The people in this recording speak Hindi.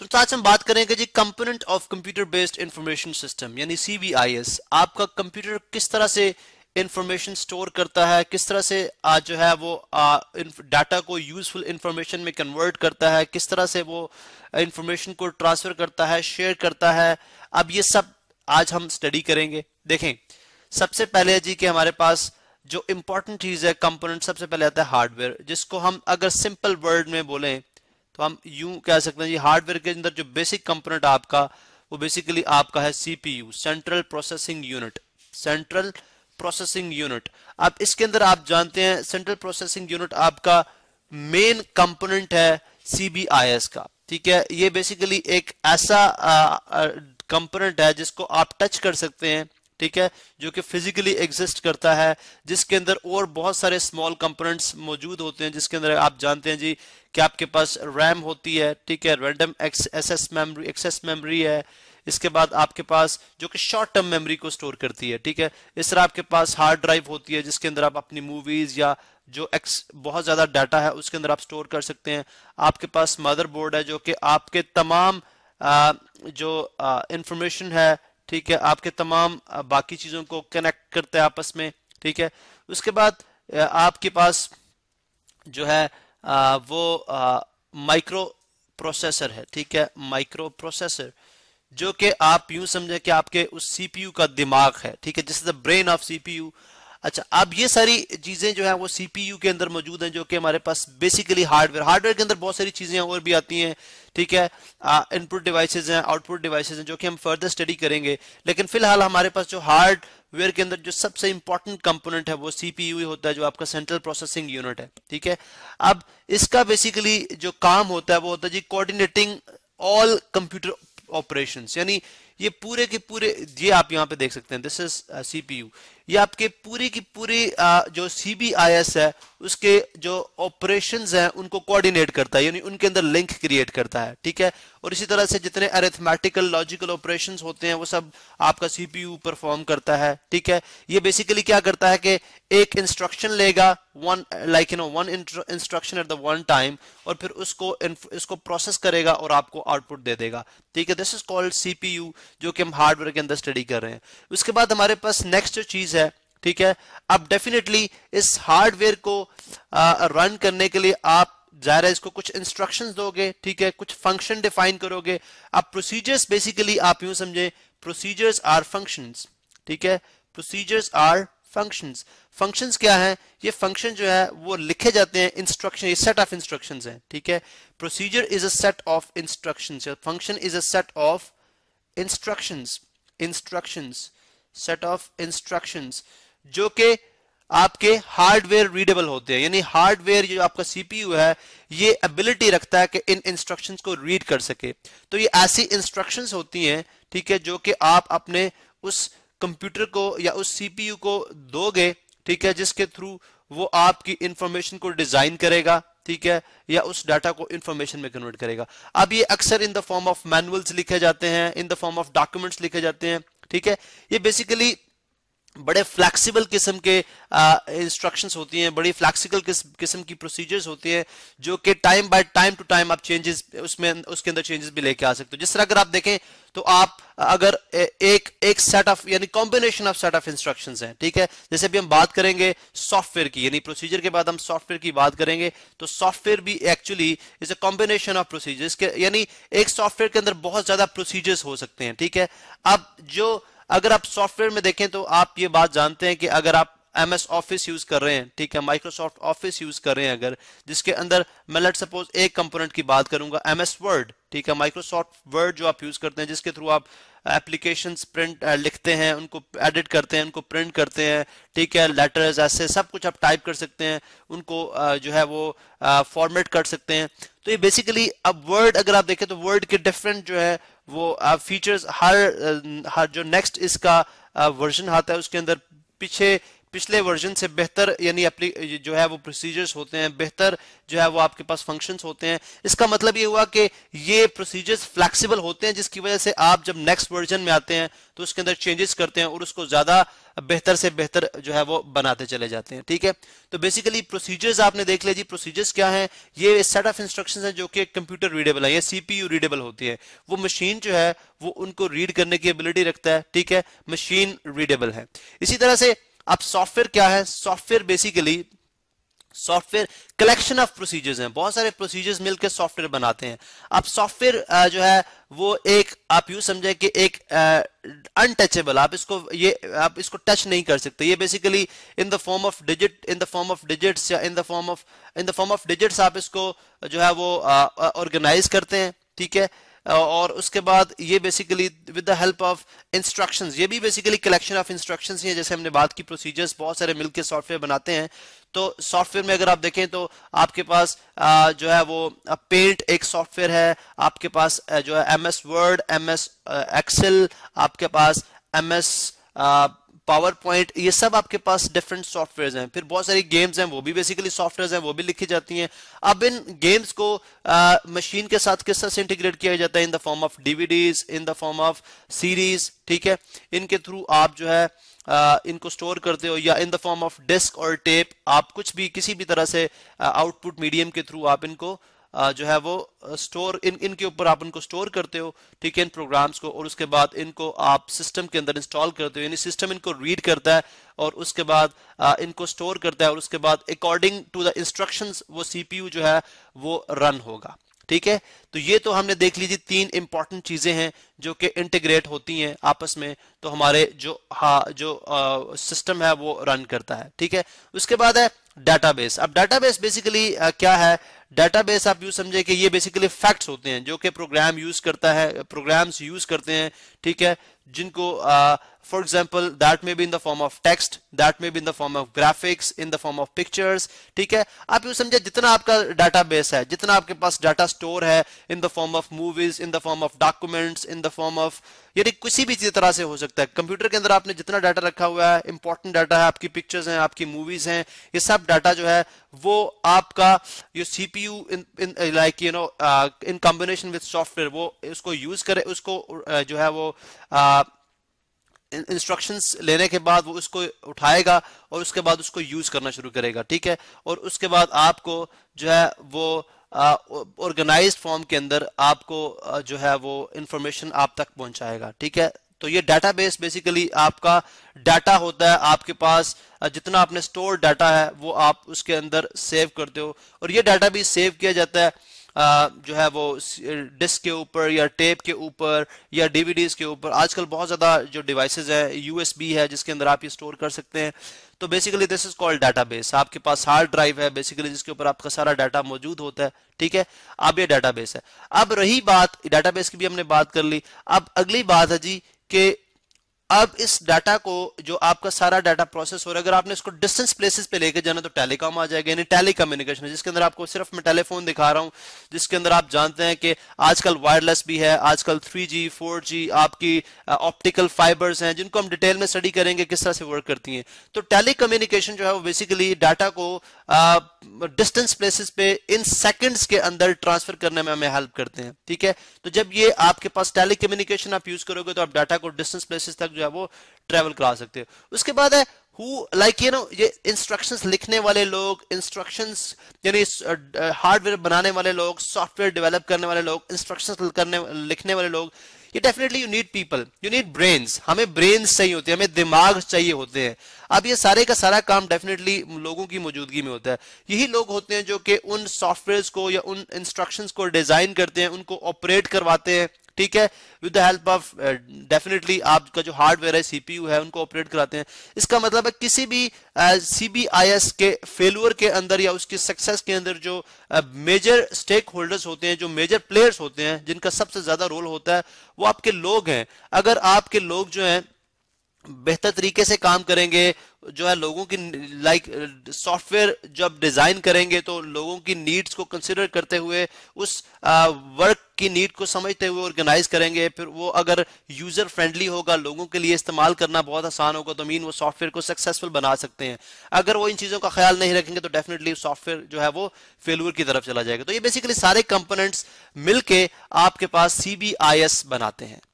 तो आज हम बात करेंगे जी component of computer based information system यानी सीबीआईएस आपका कंप्यूटर किस तरह से इंफॉर्मेशन स्टोर करता है किस तरह से आ, जो है वो डाटा को यूजफुल इंफॉर्मेशन में कन्वर्ट करता है किस तरह से वो इंफॉर्मेशन को ट्रांसफर करता है शेयर करता है अब ये सब आज हम स्टडी करेंगे देखें सबसे पहले जी कि हमारे पास जो इंपॉर्टेंट चीज है कंपोनेंट सबसे पहले आता है हार्डवेयर जिसको हम अगर सिंपल वर्ड में बोलें तो हम यूं कह सकते हैं जी हार्डवेयर के अंदर जो बेसिक कंपोनेंट आपका वो बेसिकली आपका है CPU central processing unit central processing unit अब इसके अंदर आप जानते हैं सेंट्रल प्रोसेसिंग यूनिट आपका मेन कंपोनेंट है सीबीआईएस का ठीक है ये बेसिकली एक ऐसा कंपोनेंट है जिसको आप टच कर सकते हैं ठीक है जो कि फिजिकली एग्जिस्ट करता है जिसके अंदर और बहुत सारे स्मॉल कंपोनेंट्स मौजूद होते हैं जिसके अंदर आप जानते हैं जी कि आपके पास रैम होती है ठीक है random access memory access memory है इसके बाद आपके पास जो कि शॉर्ट टर्म मेमोरी को स्टोर करती है ठीक है इस तरह आपके पास हार्ड ड्राइव होती है जिसके अंदर आप अपनी मूवीज या जो एक्स बहुत ज्यादा डाटा है उसके अंदर आप स्टोर कर सकते हैं आपके पास मदरबोर्ड है जो कि आपके तमाम आ, जो इंफॉर्मेशन है ठीक है आपके तमाम बाकी चीज़ों को कनेक्ट करते हैं आपस में ठीक है उसके बाद आपके पास जो है आ, वो माइक्रो प्रोसेसर है ठीक है माइक्रो प्रोसेसर जो कि आप यूं समझे कि आपके उस सीपीयू का दिमाग है ठीक है जिस द ब्रेन ऑफ सीपीयू अच्छा अब ये सारी चीजें जो है वो सीपीयू के अंदर मौजूद हैं जो कि हमारे पास बेसिकली हार्डवेयर हार्डवेयर के अंदर बहुत सारी चीजें और भी आती हैं ठीक है इनपुट डिवाइसेज हैं आउटपुट डिवाइसेज हैं जो कि हम फर्दर स्टडी करेंगे लेकिन फिलहाल हमारे पास जो हार्डवेयर के अंदर जो सबसे इंपॉर्टेंट कंपोनेंट है वो सीपीयू होता है जो आपका सेंट्रल प्रोसेसिंग यूनिट है ठीक है अब इसका बेसिकली जो काम होता है वो होता है जी कोऑर्डिनेटिंग ऑल कंप्यूटर ऑपरेशन यानी ये पूरे के पूरे ये आप यहाँ पे देख सकते हैं दिस इज सीपीयू ये आपके पूरी की पूरी जो सीबीआईएस है उसके जो ऑपरेशंस हैं उनको कोऑर्डिनेट करता है यानी उनके अंदर लिंक क्रिएट करता है ठीक है और इसी तरह से जितने अरेथमेटिकल लॉजिकल ऑपरेशंस होते हैं वो सब आपका सीपीयू परफॉर्म करता है ठीक है ये बेसिकली क्या करता है कि एक इंस्ट्रक्शन लेगा one like you know one instruction at the one time और फिर उसको इसको प्रोसेस करेगा और आपको आउटपुट दे देगा ठीक है दिस इज कॉल्ड सीपीयू जो कि हम हार्डवेयर के अंदर स्टडी कर रहे हैं उसके बाद हमारे पास नेक्स्ट जो चीज है ठीक है अब डेफिनेटली इस हार्डवेयर को रन करने के लिए आप है इसको कुछ इंस्ट्रक्शंस दोगे ठीक है कुछ फंक्शन डिफाइन करोगे अब प्रोसीजर्स बेसिकली आप यूं समझे प्रोसीजर्स आर फंक्शंस ठीक है प्रोसीजर्स आर फंक्शंस फंक्शंस क्या है ये फंक्शन जो है वो लिखे जाते हैं इंस्ट्रक्शन ये सेट ऑफ इंस्ट्रक्शंस है ठीक है procedure is a set of instructions function is a set of instructions instructions set of instructions जो कि आपके हार्डवेयर रीडेबल होते हैं यानी हार्डवेयर जो आपका सीपीयू है ये एबिलिटी रखता है कि इन इंस्ट्रक्शंस को रीड कर सके तो ये ऐसी इंस्ट्रक्शंस होती हैं ठीक है जो कि आप अपने उस कंप्यूटर को या उस सीपीयू को दोगे ठीक है जिसके थ्रू वो आपकी इंफॉर्मेशन को डिजाइन करेगा ठीक है या उस डाटा को इंफॉर्मेशन में कन्वर्ट करेगा अब ये अक्सर in the form of manuals लिखे जाते हैं in the form of documents लिखे जाते हैं ठीक है ये बेसिकली बड़े फ्लैक्सिबल किस्म के इंस्ट्रक्शंस होती हैं बड़ी फ्लैक्सिबल किस्म की प्रोसीजर्स होती हैं जो कि time by time to time आप चेंजेस उसमें उसके अंदर चेंजेस भी लेके आ सकते हो जिस तरह अगर आप देखें तो आप अगर एक एक सेट ऑफ यानी combination of set of instructions हैं ठीक है जैसे अभी हम बात करेंगे सॉफ्टवेयर की यानी प्रोसीजर के बाद हम सॉफ्टवेयर की बात करेंगे तो सॉफ्टवेयर भी actually is a combination of procedures के यानी एक सॉफ्टवेयर के अंदर बहुत ज्यादा प्रोसीजर्स हो सकते हैं ठीक है अब जो अगर आप सॉफ्टवेयर में देखें तो आप ये बात जानते हैं कि अगर आप एम एस ऑफिस यूज कर रहे हैं ठीक है माइक्रोसॉफ्ट ऑफिस यूज कर रहे हैं अगर जिसके अंदर मैं लेट सपोज एक कंपोनेंट की बात करूंगा एमएस वर्ड ठीक है माइक्रोसॉफ्ट वर्ड जो आप यूज करते हैं जिसके थ्रू आप एप्लीकेशन प्रिंट लिखते हैं उनको एडिट करते हैं उनको प्रिंट करते हैं ठीक है लेटर्स ऐसे सब कुछ आप टाइप कर सकते हैं उनको जो है वो फॉर्मेट कर सकते हैं तो ये बेसिकली अब वर्ड अगर आप देखें तो वर्ड के डिफरेंट जो है वो फीचर्स हर हर जो नेक्स्ट इसका वर्जन आता है उसके अंदर पीछे पिछले वर्जन से बेहतर यानी जो है वो प्रोसीजर्स होते हैं बेहतर जो है वो आपके पास फंक्शंस होते हैं इसका मतलब ये हुआ कि ये प्रोसीजर्स फ्लेक्सिबल होते हैं जिसकी वजह से आप जब नेक्स्ट वर्जन में आते हैं तो उसके अंदर चेंजेस करते हैं और उसको ज्यादा बेहतर से बेहतर जो है वो बनाते चले जाते हैं ठीक है तो बेसिकली प्रोसीजर्स आपने देख लिया जी प्रोसीजर्स क्या है ये सेट ऑफ इंस्ट्रक्शन है जो कि कंप्यूटर रीडेबल है या सीपीयू रीडेबल होती है वो मशीन जो है वो उनको रीड करने की एबिलिटी रखता है ठीक है मशीन रीडेबल है इसी तरह से अब सॉफ्टवेयर क्या है software basically software collection of procedures हैं बहुत सारे प्रोसीजर्स मिलकर सॉफ्टवेयर बनाते हैं अब सॉफ्टवेयर जो है वो एक आप यू समझे कि एक अनटचेबल आप इसको ये आप इसको टच नहीं कर सकते ये basically in the form of digit in the form of digits या in the form of in the form of digits आप इसको जो है वो ऑर्गेनाइज करते हैं ठीक है और उसके बाद ये basically with the help of instructions ये भी बेसिकली कलेक्शन ऑफ इंस्ट्रक्शंस ही है जैसे हमने बात की प्रोसीजर्स बहुत सारे मिलकर सॉफ्टवेयर बनाते हैं तो सॉफ्टवेयर में अगर आप देखें तो आपके पास जो है वो पेंट एक सॉफ्टवेयर है आपके पास जो है M S Word M S Excel आपके पास एम एस पावर पॉइंट ये सब आपके पास डिफरेंट सॉफ्टवेयर हैं फिर बहुत सारी गेम्स हैं वो भी बेसिकली सॉफ्टवेयर हैं वो भी लिखी जाती हैं अब इन गेम्स को मशीन के साथ किस तरह से इंटीग्रेट किया जाता है in the form of DVDs in the form of series ठीक है इनके थ्रू आप जो है आ, इनको स्टोर करते हो या in the form of disk और टेप आप कुछ भी किसी भी तरह से आउटपुट मीडियम के थ्रू आप इनको जो है वो स्टोर इन इनके ऊपर आप उनको स्टोर करते हो ठीक है इन प्रोग्राम्स को और उसके बाद इनको आप सिस्टम के अंदर इंस्टॉल करते हो यानी सिस्टम इनको रीड करता है और उसके बाद इनको स्टोर करता है और उसके बाद अकॉर्डिंग टू द इंस्ट्रक्शन वो सीपीयू जो है वो रन होगा ठीक है तो ये तो हमने देख लीजिए तीन इंपॉर्टेंट चीजें हैं जो कि इंटीग्रेट होती हैं आपस में तो हमारे जो हा जो सिस्टम है वो रन करता है ठीक है उसके बाद है डाटाबेस अब डाटाबेस बेसिकली क्या है बेस आप यूज समझे कि ये बेसिकली फैक्ट्स होते हैं जो कि प्रोग्राम यूज करता है प्रोग्राम्स यूज करते हैं ठीक है जिनको for example that may be in the form of text that may be in the form of graphics in the form of pictures ठीक है आप यू समझे जितना आपका डाटा बेस है जितना आपके पास डाटा स्टोर है in the form of movies in the form of documents in the form of यानी किसी भी तरह से हो सकता है कंप्यूटर के अंदर आपने जितना डाटा रखा हुआ है इंपॉर्टेंट डाटा है आपकी पिक्चर्स हैं आपकी मूवीज हैं ये सब डाटा जो है वो आपका C CPU in in like you know in combination with software वो उसको यूज करे उसको uh, जो है वो इंस्ट्रक्शंस लेने के बाद वो उसको उठाएगा और उसके बाद उसको यूज करना शुरू करेगा ठीक है और उसके बाद आपको जो है वो ऑर्गेनाइज्ड फॉर्म के अंदर आपको जो है वो इंफॉर्मेशन आप तक पहुंचाएगा ठीक है तो ये डेटाबेस बेसिकली आपका डाटा होता है आपके पास जितना आपने स्टोर डाटा है वो आप उसके अंदर सेव करते हो और ये डाटा भी सेव किया जाता है जो है वो डिस्क के ऊपर या टेप के ऊपर या डीवीडीज के ऊपर आजकल बहुत ज़्यादा जो डिवाइसेज है यूएसबी है जिसके अंदर आप ये स्टोर कर सकते हैं तो basically this is called database आपके पास हार्ड ड्राइव है बेसिकली जिसके ऊपर आपका सारा डाटा मौजूद होता है ठीक है अब ये बेस है अब रही बात बेस की भी हमने बात कर ली अब अगली बात है जी के अब इस डाटा को जो आपका सारा डाटा प्रोसेस हो रहा है अगर आपने इसको डिस्टेंस प्लेसेस पे लेके जाना तो टेलीकॉम आ जाएगा यानी टेलीकम्युनिकेशन जिसके अंदर आपको सिर्फ मैं टेलीफोन दिखा रहा हूं जिसके अंदर आप जानते हैं कि आजकल वायरलेस भी है आजकल 3G 4G आपकी ऑप्टिकल फाइबर्स हैं जिनको हम डिटेल में स्टडी करेंगे किस तरह से वर्क करती है तो टेली जो है वो बेसिकली डाटा को डिस्टेंस प्लेसेस पे इन सेकंड्स के अंदर ट्रांसफर करने में हमें हेल्प करते हैं ठीक है तो जब ये आपके पास टेली आप यूज करोगे तो आप डाटा को डिस्टेंस प्लेसेस तक जो जो है वो ट्रेवल करा सकते हो उसके बाद है हु लाइक यू नो ये इंस्ट्रक्शंस लिखने वाले लोग इंस्ट्रक्शंस यानी हार्डवेयर uh, uh, बनाने वाले लोग सॉफ्टवेयर डेवलप करने वाले लोग इंस्ट्रक्शंस करने लिखने वाले लोग ये definitely you need people you need brains हमें ब्रेन्स चाहिए होते हैं हमें दिमाग चाहिए होते हैं अब ये सारे का सारा काम डेफिनेटली लोगों की मौजूदगी में होता है यही लोग होते हैं जो कि उन सॉफ्टवेयर को या उन इंस्ट्रक्शंस को डिजाइन करते हैं उनको ऑपरेट करवाते हैं ठीक है with the help of definitely आपका जो हार्डवेयर है सीपीयू है उनको ऑपरेट कराते हैं इसका मतलब है किसी भी सीबीआईएस uh, के फेलर के अंदर या उसके सक्सेस के अंदर जो मेजर स्टेक होल्डर्स होते हैं जो मेजर प्लेयर्स होते हैं जिनका सबसे ज्यादा रोल होता है वो आपके लोग हैं अगर आपके लोग जो हैं बेहतर तरीके से काम करेंगे जो है लोगों की लाइक सॉफ्टवेयर uh, जब डिजाइन करेंगे तो लोगों की नीड्स को कंसिडर करते हुए उस वर्क uh, की नीड को समझते हुए ऑर्गेनाइज करेंगे फिर वो अगर यूजर फ्रेंडली होगा लोगों के लिए इस्तेमाल करना बहुत आसान होगा तो मीन वो सॉफ्टवेयर को सक्सेसफुल बना सकते हैं अगर वो इन चीजों का ख्याल नहीं रखेंगे तो डेफिनेटली सॉफ्टवेयर जो है वो फेलूर की तरफ चला जाएगा तो ये बेसिकली सारे कंपोनेंट्स मिलके आपके पास सी बनाते हैं